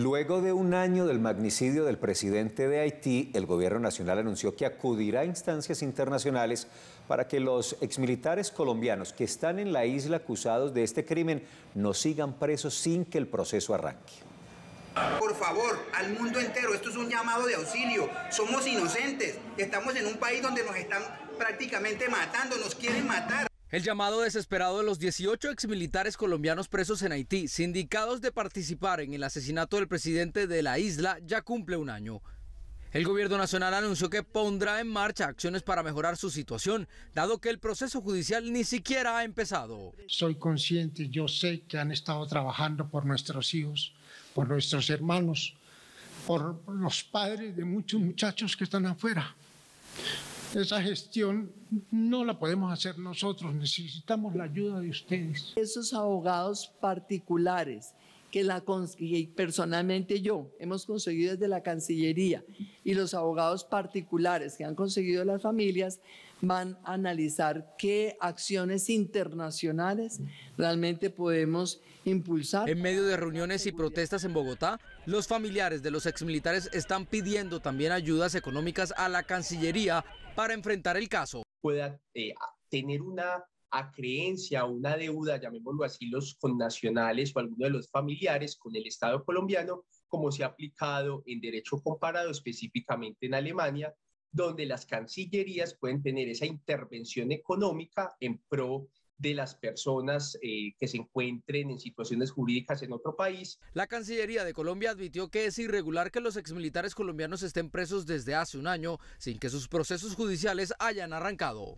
Luego de un año del magnicidio del presidente de Haití, el gobierno nacional anunció que acudirá a instancias internacionales para que los exmilitares colombianos que están en la isla acusados de este crimen no sigan presos sin que el proceso arranque. Por favor, al mundo entero, esto es un llamado de auxilio. Somos inocentes. Estamos en un país donde nos están prácticamente matando, nos quieren matar. El llamado desesperado de los 18 exmilitares colombianos presos en Haití, sindicados de participar en el asesinato del presidente de la isla, ya cumple un año. El gobierno nacional anunció que pondrá en marcha acciones para mejorar su situación, dado que el proceso judicial ni siquiera ha empezado. Soy consciente, yo sé que han estado trabajando por nuestros hijos, por nuestros hermanos, por los padres de muchos muchachos que están afuera. Esa gestión no la podemos hacer nosotros, necesitamos la ayuda de ustedes. Esos abogados particulares que la personalmente yo hemos conseguido desde la Cancillería y los abogados particulares que han conseguido las familias van a analizar qué acciones internacionales realmente podemos impulsar. En medio de reuniones y protestas en Bogotá, los familiares de los exmilitares están pidiendo también ayudas económicas a la Cancillería para enfrentar el caso. Pueda eh, tener una a creencia, una deuda, llamémoslo así, los connacionales o alguno de los familiares con el Estado colombiano, como se ha aplicado en derecho comparado específicamente en Alemania, donde las cancillerías pueden tener esa intervención económica en pro de las personas eh, que se encuentren en situaciones jurídicas en otro país. La Cancillería de Colombia admitió que es irregular que los exmilitares colombianos estén presos desde hace un año sin que sus procesos judiciales hayan arrancado.